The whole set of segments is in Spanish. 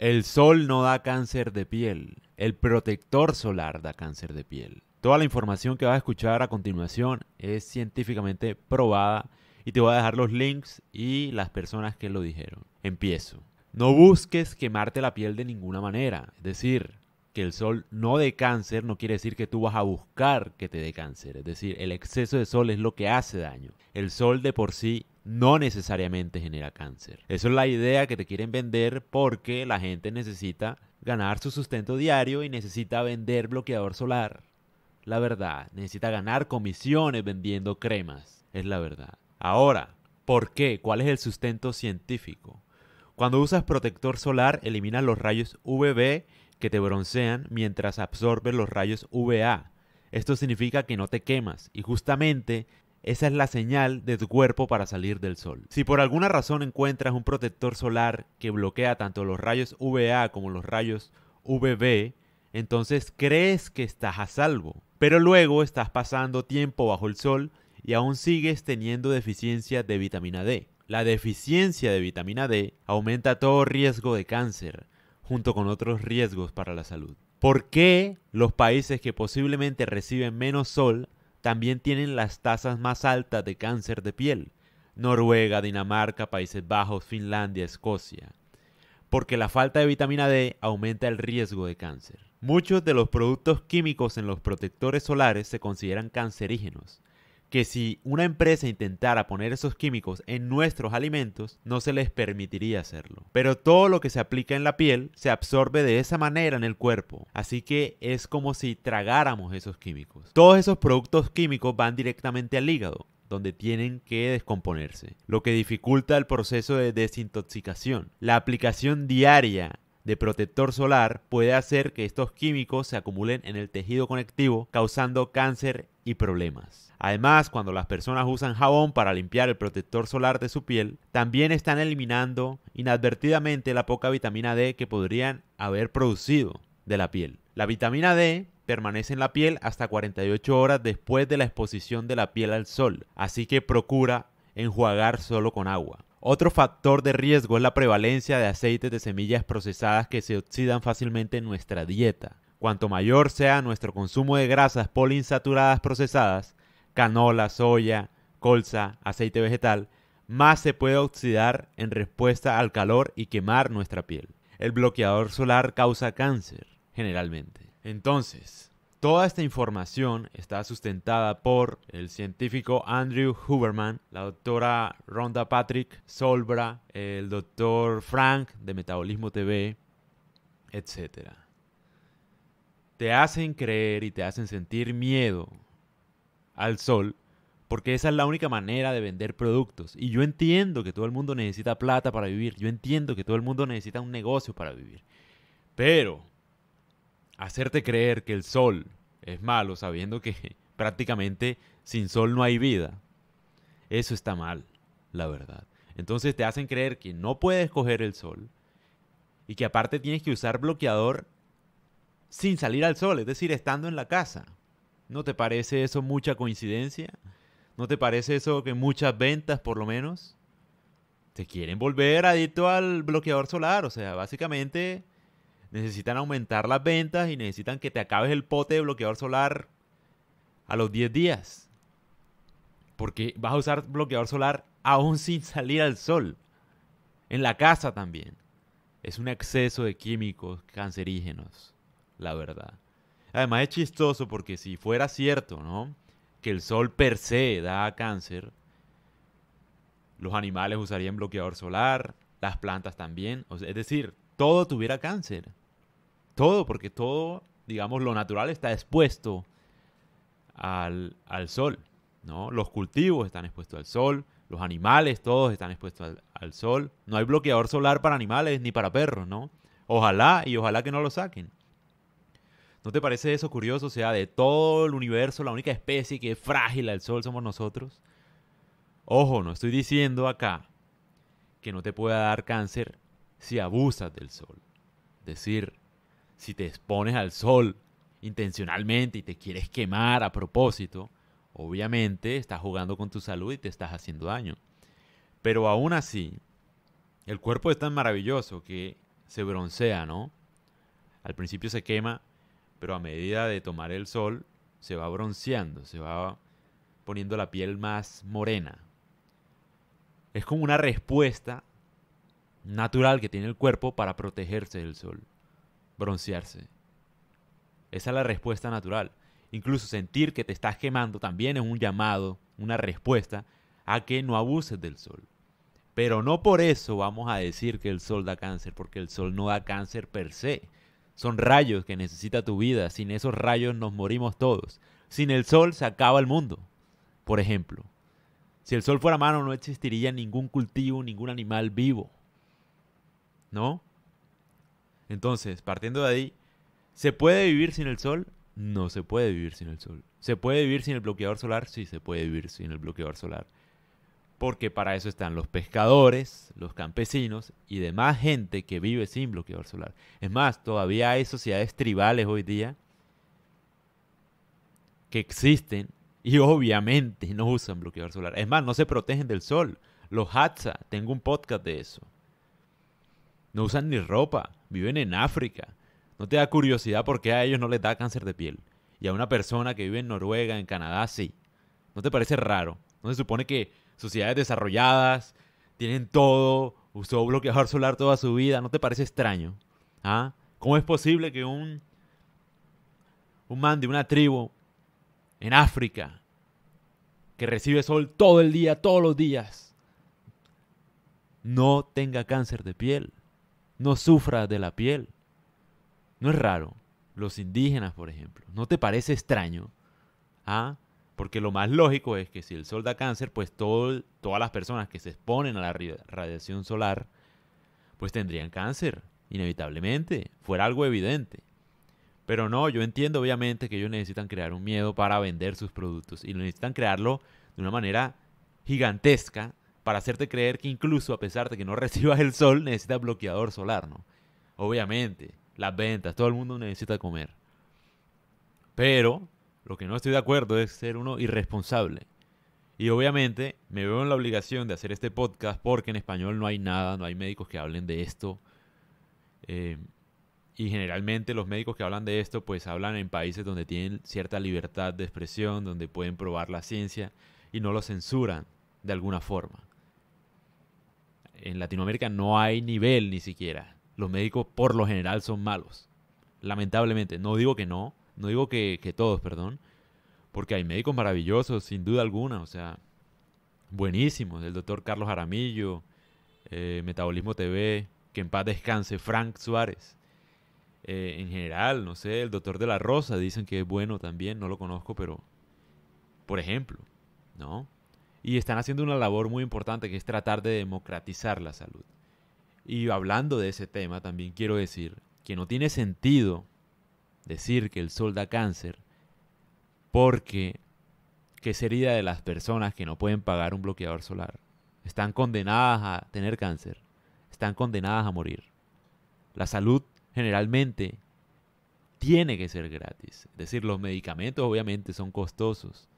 El sol no da cáncer de piel. El protector solar da cáncer de piel. Toda la información que vas a escuchar a continuación es científicamente probada y te voy a dejar los links y las personas que lo dijeron. Empiezo. No busques quemarte la piel de ninguna manera. Es decir, que el sol no dé cáncer no quiere decir que tú vas a buscar que te dé cáncer. Es decir, el exceso de sol es lo que hace daño. El sol de por sí no necesariamente genera cáncer. Eso es la idea que te quieren vender porque la gente necesita ganar su sustento diario y necesita vender bloqueador solar. La verdad, necesita ganar comisiones vendiendo cremas. Es la verdad. Ahora, ¿por qué? ¿Cuál es el sustento científico? Cuando usas protector solar, elimina los rayos UVB que te broncean mientras absorbes los rayos VA. Esto significa que no te quemas y justamente esa es la señal de tu cuerpo para salir del sol. Si por alguna razón encuentras un protector solar que bloquea tanto los rayos UVA como los rayos UVB, entonces crees que estás a salvo. Pero luego estás pasando tiempo bajo el sol y aún sigues teniendo deficiencia de vitamina D. La deficiencia de vitamina D aumenta todo riesgo de cáncer, junto con otros riesgos para la salud. ¿Por qué los países que posiblemente reciben menos sol también tienen las tasas más altas de cáncer de piel, Noruega, Dinamarca, Países Bajos, Finlandia, Escocia, porque la falta de vitamina D aumenta el riesgo de cáncer. Muchos de los productos químicos en los protectores solares se consideran cancerígenos, que si una empresa intentara poner esos químicos en nuestros alimentos, no se les permitiría hacerlo. Pero todo lo que se aplica en la piel se absorbe de esa manera en el cuerpo, así que es como si tragáramos esos químicos. Todos esos productos químicos van directamente al hígado, donde tienen que descomponerse, lo que dificulta el proceso de desintoxicación. La aplicación diaria de protector solar puede hacer que estos químicos se acumulen en el tejido conectivo, causando cáncer y problemas. Además, cuando las personas usan jabón para limpiar el protector solar de su piel, también están eliminando inadvertidamente la poca vitamina D que podrían haber producido de la piel. La vitamina D permanece en la piel hasta 48 horas después de la exposición de la piel al sol, así que procura enjuagar solo con agua. Otro factor de riesgo es la prevalencia de aceites de semillas procesadas que se oxidan fácilmente en nuestra dieta. Cuanto mayor sea nuestro consumo de grasas poliinsaturadas procesadas, canola, soya, colza, aceite vegetal, más se puede oxidar en respuesta al calor y quemar nuestra piel. El bloqueador solar causa cáncer, generalmente. Entonces, toda esta información está sustentada por el científico Andrew Huberman, la doctora Rhonda Patrick Solbra, el doctor Frank de Metabolismo TV, etcétera te hacen creer y te hacen sentir miedo al sol, porque esa es la única manera de vender productos. Y yo entiendo que todo el mundo necesita plata para vivir, yo entiendo que todo el mundo necesita un negocio para vivir, pero hacerte creer que el sol es malo sabiendo que prácticamente sin sol no hay vida, eso está mal, la verdad. Entonces te hacen creer que no puedes coger el sol y que aparte tienes que usar bloqueador sin salir al sol, es decir, estando en la casa. ¿No te parece eso mucha coincidencia? ¿No te parece eso que muchas ventas, por lo menos, te quieren volver adicto al bloqueador solar? O sea, básicamente necesitan aumentar las ventas y necesitan que te acabes el pote de bloqueador solar a los 10 días. Porque vas a usar bloqueador solar aún sin salir al sol. En la casa también. Es un exceso de químicos cancerígenos la verdad. Además es chistoso porque si fuera cierto, ¿no? Que el sol per se da cáncer, los animales usarían bloqueador solar, las plantas también, es decir, todo tuviera cáncer. Todo, porque todo, digamos, lo natural está expuesto al, sol, ¿no? Los cultivos están expuestos al sol, los animales, todos están expuestos al, al sol. No hay bloqueador solar para animales ni para perros, ¿no? Ojalá y ojalá que no lo saquen. ¿No te parece eso curioso? O sea, de todo el universo, la única especie que es frágil al Sol somos nosotros. Ojo, no estoy diciendo acá que no te pueda dar cáncer si abusas del Sol. Es decir, si te expones al Sol intencionalmente y te quieres quemar a propósito, obviamente estás jugando con tu salud y te estás haciendo daño. Pero aún así, el cuerpo es tan maravilloso que se broncea, ¿no? Al principio se quema pero a medida de tomar el sol se va bronceando, se va poniendo la piel más morena. Es como una respuesta natural que tiene el cuerpo para protegerse del sol, broncearse. Esa es la respuesta natural. Incluso sentir que te estás quemando también es un llamado, una respuesta a que no abuses del sol. Pero no por eso vamos a decir que el sol da cáncer, porque el sol no da cáncer per se. Son rayos que necesita tu vida. Sin esos rayos nos morimos todos. Sin el sol se acaba el mundo, por ejemplo. Si el sol fuera mano no existiría ningún cultivo, ningún animal vivo. ¿No? Entonces, partiendo de ahí, ¿se puede vivir sin el sol? No se puede vivir sin el sol. ¿Se puede vivir sin el bloqueador solar? Sí, se puede vivir sin el bloqueador solar porque para eso están los pescadores, los campesinos y demás gente que vive sin bloqueador solar. Es más, todavía hay sociedades tribales hoy día que existen y obviamente no usan bloqueador solar. Es más, no se protegen del sol. Los Hatsa, tengo un podcast de eso. No usan ni ropa, viven en África. No te da curiosidad por qué a ellos no les da cáncer de piel. Y a una persona que vive en Noruega, en Canadá, sí. ¿No te parece raro? ¿No se supone que sociedades desarrolladas, tienen todo, usó bloqueador solar toda su vida, ¿no te parece extraño? ¿Ah? ¿Cómo es posible que un, un man de una tribu en África, que recibe sol todo el día, todos los días, no tenga cáncer de piel, no sufra de la piel? No es raro. Los indígenas, por ejemplo. ¿No te parece extraño? ¿Ah? Porque lo más lógico es que si el sol da cáncer, pues todas las personas que se exponen a la radiación solar, pues tendrían cáncer, inevitablemente, fuera algo evidente. Pero no, yo entiendo obviamente que ellos necesitan crear un miedo para vender sus productos y necesitan crearlo de una manera gigantesca para hacerte creer que incluso a pesar de que no recibas el sol, necesitas bloqueador solar, ¿no? Obviamente, las ventas, todo el mundo necesita comer. Pero lo que no estoy de acuerdo es ser uno irresponsable. Y obviamente me veo en la obligación de hacer este podcast porque en español no hay nada, no hay médicos que hablen de esto. Eh, y generalmente los médicos que hablan de esto pues hablan en países donde tienen cierta libertad de expresión, donde pueden probar la ciencia y no lo censuran de alguna forma. En Latinoamérica no hay nivel ni siquiera. Los médicos por lo general son malos. Lamentablemente, no digo que no, no digo que, todos, perdón, porque hay médicos maravillosos, sin duda alguna, o sea, buenísimos. El doctor Carlos Aramillo, eh, Metabolismo TV, que en paz descanse, Frank Suárez. Eh, en general, no sé, el doctor de la Rosa dicen que es bueno también, no lo conozco, pero por ejemplo, ¿no? Y están haciendo una labor muy importante que es tratar de democratizar la salud. Y hablando de ese tema, también quiero decir que no tiene sentido decir que el sol da cáncer porque qué sería de las personas que no pueden pagar un bloqueador solar. Están condenadas a tener cáncer, están condenadas a morir. La salud generalmente tiene que ser gratis. Es decir, los medicamentos obviamente son costosos,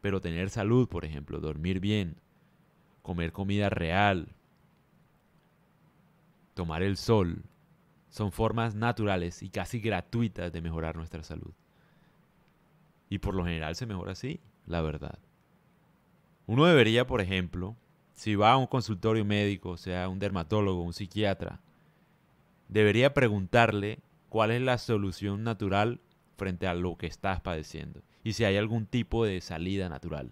pero tener salud, por ejemplo, dormir bien, comer comida real, tomar el sol, son formas naturales y casi gratuitas de mejorar nuestra salud. Y por lo general se mejora así, la verdad. Uno debería, por ejemplo, si va a un consultorio médico, sea un dermatólogo, un psiquiatra, debería preguntarle cuál es la solución natural frente a lo que estás padeciendo y si hay algún tipo de salida natural.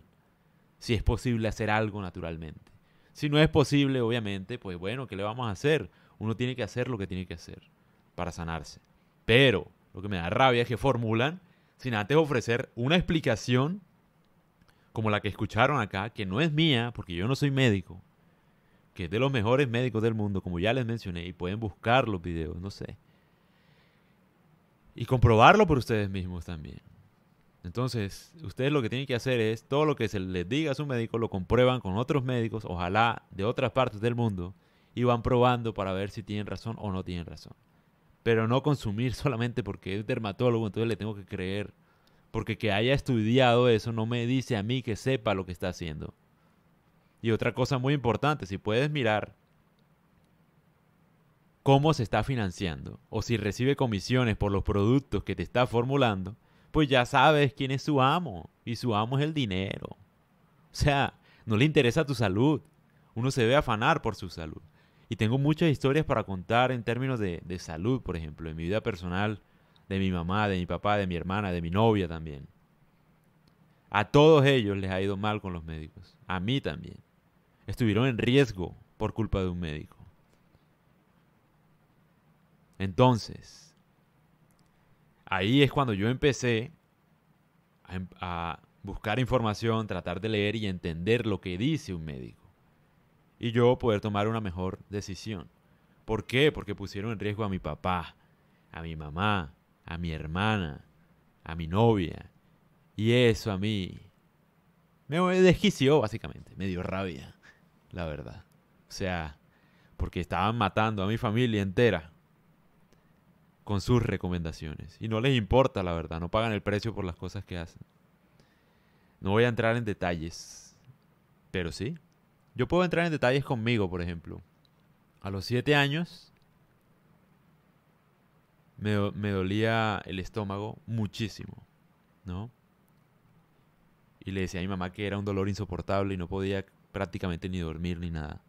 Si es posible hacer algo naturalmente. Si no es posible, obviamente, pues bueno, ¿qué le vamos a hacer? Uno tiene que hacer lo que tiene que hacer para sanarse. Pero lo que me da rabia es que formulan sin antes ofrecer una explicación como la que escucharon acá, que no es mía, porque yo no soy médico, que es de los mejores médicos del mundo, como ya les mencioné, y pueden buscar los videos, no sé. Y comprobarlo por ustedes mismos también. Entonces, ustedes lo que tienen que hacer es todo lo que se les diga a su médico, lo comprueban con otros médicos, ojalá de otras partes del mundo, y van probando para ver si tienen razón o no tienen razón pero no consumir solamente porque es dermatólogo, entonces le tengo que creer. Porque que haya estudiado eso no me dice a mí que sepa lo que está haciendo. Y otra cosa muy importante, si puedes mirar cómo se está financiando o si recibe comisiones por los productos que te está formulando, pues ya sabes quién es su amo y su amo es el dinero. O sea, no le interesa tu salud. Uno se debe afanar por su salud. Y tengo muchas historias para contar en términos de, salud, por ejemplo, en mi vida personal, de mi mamá, de mi papá, de mi hermana, de mi novia también. A todos ellos les ha ido mal con los médicos. A mí también. Estuvieron en riesgo por culpa de un médico. Entonces, ahí es cuando yo empecé a, em, a buscar información, tratar de leer y entender lo que dice un médico y yo poder tomar una mejor decisión. ¿Por qué? Porque pusieron en riesgo a mi papá, a mi mamá, a mi hermana, a mi novia. Y eso a mí me desquició, básicamente. Me dio rabia, la verdad. O sea, porque estaban matando a mi familia entera con sus recomendaciones. Y no les importa, la verdad. No pagan el precio por las cosas que hacen. No voy a entrar en detalles. Pero sí, yo puedo entrar en detalles conmigo, por ejemplo. A los siete años me, dolía el estómago muchísimo, ¿no? Y le decía a mi mamá que era un dolor insoportable y no podía prácticamente ni dormir ni nada.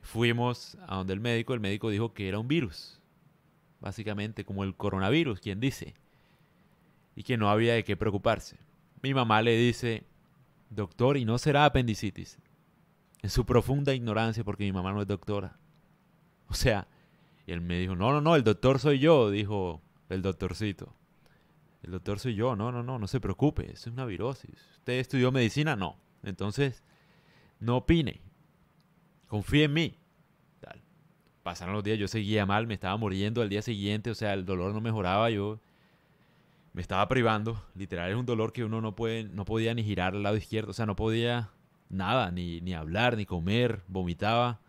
Fuimos a donde el médico, el médico dijo que era un virus, básicamente como el coronavirus, quien dice, y que no había de qué preocuparse. Mi mamá le dice, doctor, ¿y no será apendicitis? en su profunda ignorancia porque mi mamá no es doctora. O sea, y él me dijo, no, no, no, el doctor soy yo, dijo el doctorcito. El doctor soy yo, no, no, no, no se preocupe, eso es una virosis. ¿Usted estudió medicina? No. Entonces, no opine, confíe en mí. Tal. Pasaron los días, yo seguía mal, me estaba muriendo al día siguiente, o sea, el dolor no mejoraba, yo me estaba privando. Literal, es un dolor que uno no, puede, no podía ni girar al lado izquierdo, o sea, no podía nada, ni, ni hablar, ni comer, vomitaba.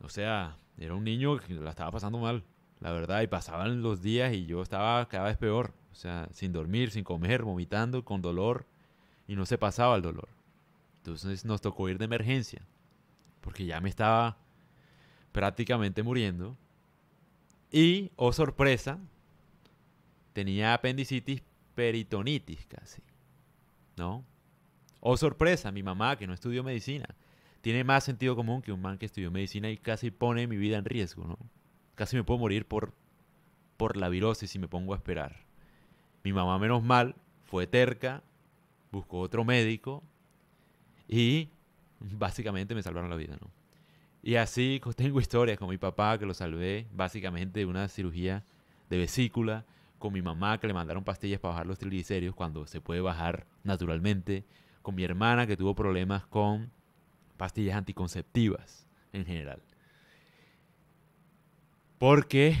O sea, era un niño que la estaba pasando mal, la verdad, y pasaban los días y yo estaba cada vez peor, o sea, sin dormir, sin comer, vomitando, con dolor, y no se pasaba el dolor. Entonces nos tocó ir de emergencia, porque ya me estaba prácticamente muriendo. Y, oh sorpresa, tenía apendicitis peritonitis casi, ¿no? Oh, sorpresa, mi mamá, que no estudió medicina, tiene más sentido común que un man que estudió medicina y casi pone mi vida en riesgo, ¿no? Casi me puedo morir por, por la virosis si me pongo a esperar. Mi mamá, menos mal, fue terca, buscó otro médico y básicamente me salvaron la vida, ¿no? Y así tengo historias con mi papá que lo salvé básicamente de una cirugía de vesícula, con mi mamá que le mandaron pastillas para bajar los triglicéridos cuando se puede bajar naturalmente, con mi hermana que tuvo problemas con pastillas anticonceptivas en general. Porque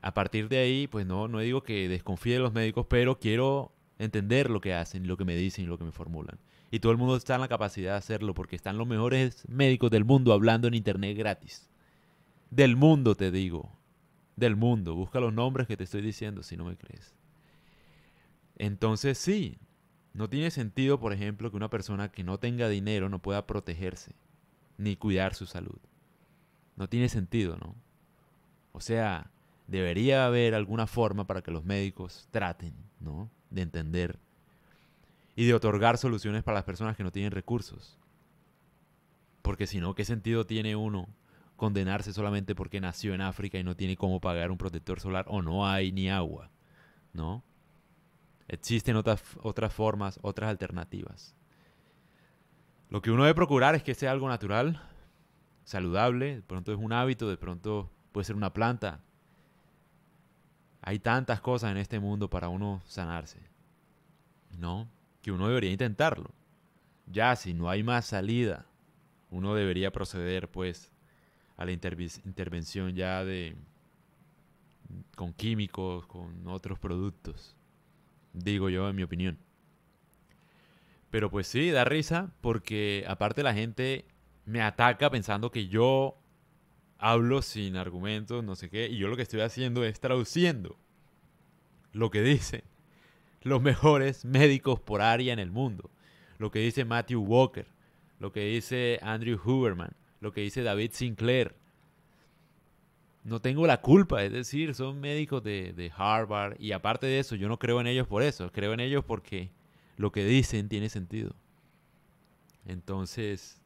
a partir de ahí, pues no, no digo que desconfíe de los médicos, pero quiero entender lo que hacen, lo que me dicen, y lo que me formulan. Y todo el mundo está en la capacidad de hacerlo porque están los mejores médicos del mundo hablando en internet gratis. Del mundo, te digo. Del mundo. Busca los nombres que te estoy diciendo si no me crees. Entonces sí, no tiene sentido, por ejemplo, que una persona que no tenga dinero no pueda protegerse ni cuidar su salud. No tiene sentido, ¿no? O sea, debería haber alguna forma para que los médicos traten, ¿no? De entender y de otorgar soluciones para las personas que no tienen recursos. Porque si no, ¿qué sentido tiene uno condenarse solamente porque nació en África y no tiene cómo pagar un protector solar o no hay ni agua, ¿no? Existen otras, otras formas, otras alternativas. Lo que uno debe procurar es que sea algo natural, saludable, de pronto es un hábito, de pronto puede ser una planta. Hay tantas cosas en este mundo para uno sanarse. ¿No? Que uno debería intentarlo. Ya, si no hay más salida, uno debería proceder pues a la intervención ya de con químicos, con otros productos digo yo, en mi opinión. Pero pues sí, da risa porque aparte la gente me ataca pensando que yo hablo sin argumentos, no sé qué, y yo lo que estoy haciendo es traduciendo lo que dicen los mejores médicos por área en el mundo. Lo que dice Matthew Walker, lo que dice Andrew Huberman, lo que dice David Sinclair, no tengo la culpa, es decir, son médicos de, Harvard y aparte de eso, yo no creo en ellos por eso, creo en ellos porque lo que dicen tiene sentido. Entonces,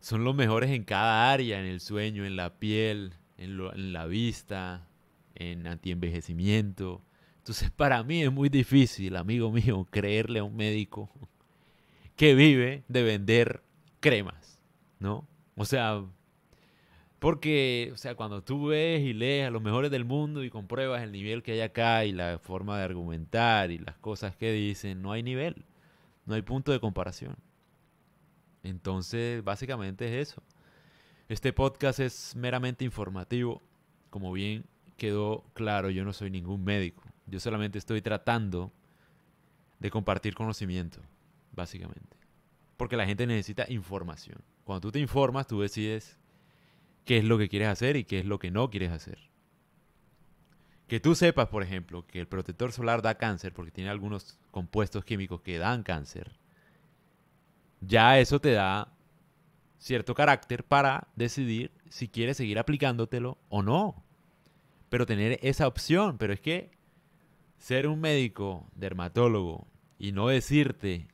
son los mejores en cada área, en el sueño, en la piel, en, en la vista, en antienvejecimiento. Entonces, para mí es muy difícil, amigo mío, creerle a un médico que vive de vender cremas, ¿no? O sea, porque, o sea, cuando tú ves y lees a los mejores del mundo y compruebas el nivel que hay acá y la forma de argumentar y las cosas que dicen, no hay nivel, no hay punto de comparación. Entonces, básicamente es eso. Este podcast es meramente informativo, como bien quedó claro, yo no soy ningún médico, yo solamente estoy tratando de compartir conocimiento, básicamente. Porque la gente necesita información. Cuando tú te informas, tú decides qué es lo que quieres hacer y qué es lo que no quieres hacer. Que tú sepas, por ejemplo, que el protector solar da cáncer porque tiene algunos compuestos químicos que dan cáncer. Ya eso te da cierto carácter para decidir si quieres seguir aplicándotelo o no. Pero tener esa opción, pero es que ser un médico dermatólogo y no decirte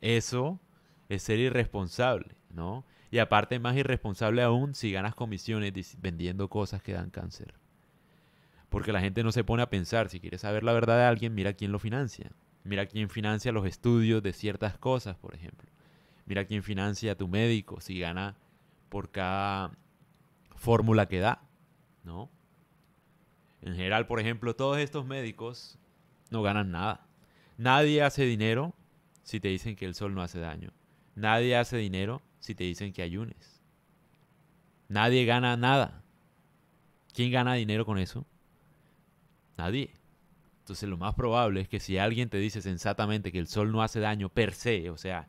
eso es ser irresponsable, ¿no? Y aparte, más irresponsable aún si ganas comisiones vendiendo cosas que dan cáncer. Porque la gente no se pone a pensar, si quieres saber la verdad de alguien, mira quién lo financia. Mira quién financia los estudios de ciertas cosas, por ejemplo. Mira quién financia a tu médico, si gana por cada fórmula que da, ¿no? En general, por ejemplo, todos estos médicos no ganan nada. Nadie hace dinero si te dicen que el sol no hace daño. Nadie hace dinero si te dicen que ayunes. Nadie gana nada. ¿Quién gana dinero con eso? Nadie. Entonces lo más probable es que si alguien te dice sensatamente que el sol no hace daño per se, o sea,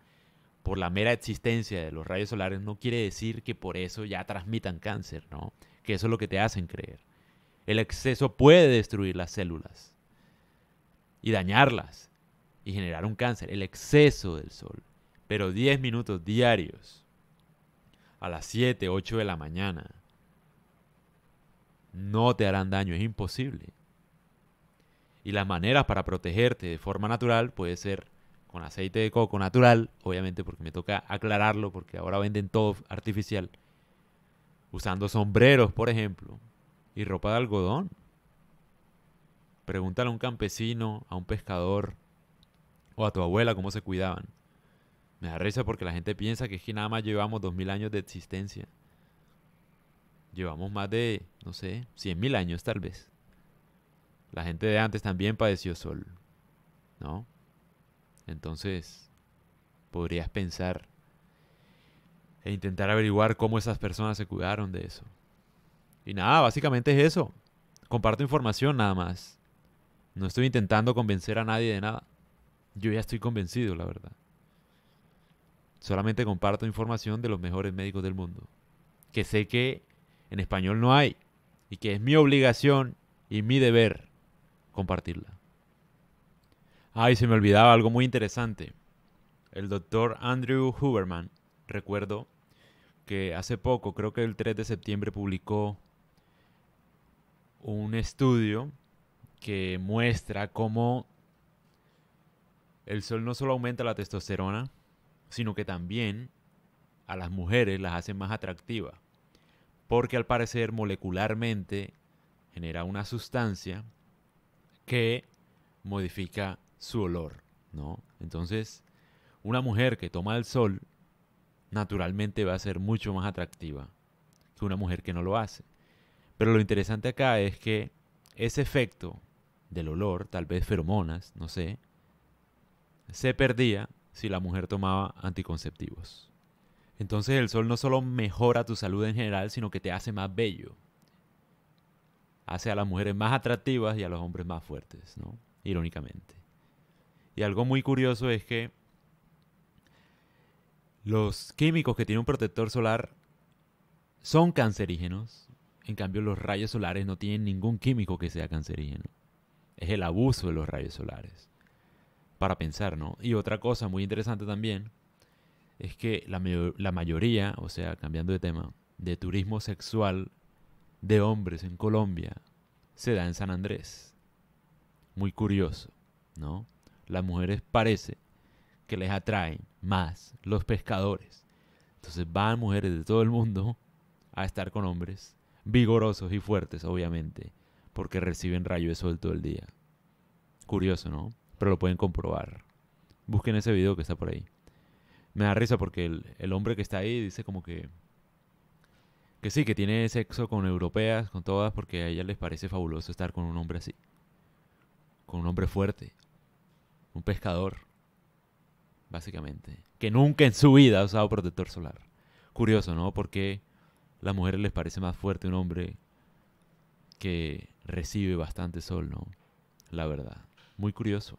por la mera existencia de los rayos solares, no quiere decir que por eso ya transmitan cáncer, ¿no? Que eso es lo que te hacen creer. El exceso puede destruir las células y dañarlas y generar un cáncer, el exceso del sol. Pero 10 minutos diarios a las 7, 8 de la mañana. No te harán daño, es imposible. Y las maneras para protegerte de forma natural puede ser con aceite de coco natural, obviamente porque me toca aclararlo, porque ahora venden todo artificial. Usando sombreros, por ejemplo, y ropa de algodón. Pregúntale a un campesino, a un pescador o a tu abuela cómo se cuidaban. Me da risa porque la gente piensa que es que nada más llevamos 2000 años de existencia. Llevamos más de, no sé, 100.000 años tal vez. La gente de antes también padeció sol, ¿no? Entonces, podrías pensar e intentar averiguar cómo esas personas se cuidaron de eso. Y nada, básicamente es eso. Comparto información nada más. No estoy intentando convencer a nadie de nada. Yo ya estoy convencido, la verdad. Solamente comparto información de los mejores médicos del mundo, que sé que en español no hay y que es mi obligación y mi deber compartirla. Ay, se me olvidaba algo muy interesante. El doctor Andrew Huberman, recuerdo que hace poco, creo que el 3 de septiembre, publicó un estudio que muestra cómo el sol no solo aumenta la testosterona, sino que también a las mujeres las hace más atractivas, porque al parecer molecularmente genera una sustancia que modifica su olor, ¿no? Entonces, una mujer que toma el sol naturalmente va a ser mucho más atractiva que una mujer que no lo hace. Pero lo interesante acá es que ese efecto del olor, tal vez feromonas, no sé, se perdía si la mujer tomaba anticonceptivos. Entonces el sol no solo mejora tu salud en general, sino que te hace más bello. Hace a las mujeres más atractivas y a los hombres más fuertes, ¿no? Irónicamente. Y algo muy curioso es que los químicos que tiene un protector solar son cancerígenos. En cambio, los rayos solares no tienen ningún químico que sea cancerígeno. Es el abuso de los rayos solares para pensar, ¿no? Y otra cosa muy interesante también es que la, mayoría, o sea, cambiando de tema, de turismo sexual de hombres en Colombia se da en San Andrés. Muy curioso, ¿no? Las mujeres parece que les atraen más los pescadores. Entonces van mujeres de todo el mundo a estar con hombres vigorosos y fuertes, obviamente, porque reciben rayos de sol todo el día. Curioso, ¿no? pero lo pueden comprobar. Busquen ese video que está por ahí. Me da risa porque el, hombre que está ahí dice como que... Que sí, que tiene sexo con europeas, con todas, porque a ella les parece fabuloso estar con un hombre así. Con un hombre fuerte. Un pescador. Básicamente. Que nunca en su vida ha usado protector solar. Curioso, ¿no? Porque a las mujeres les parece más fuerte un hombre que recibe bastante sol, ¿no? La verdad. Muy curioso.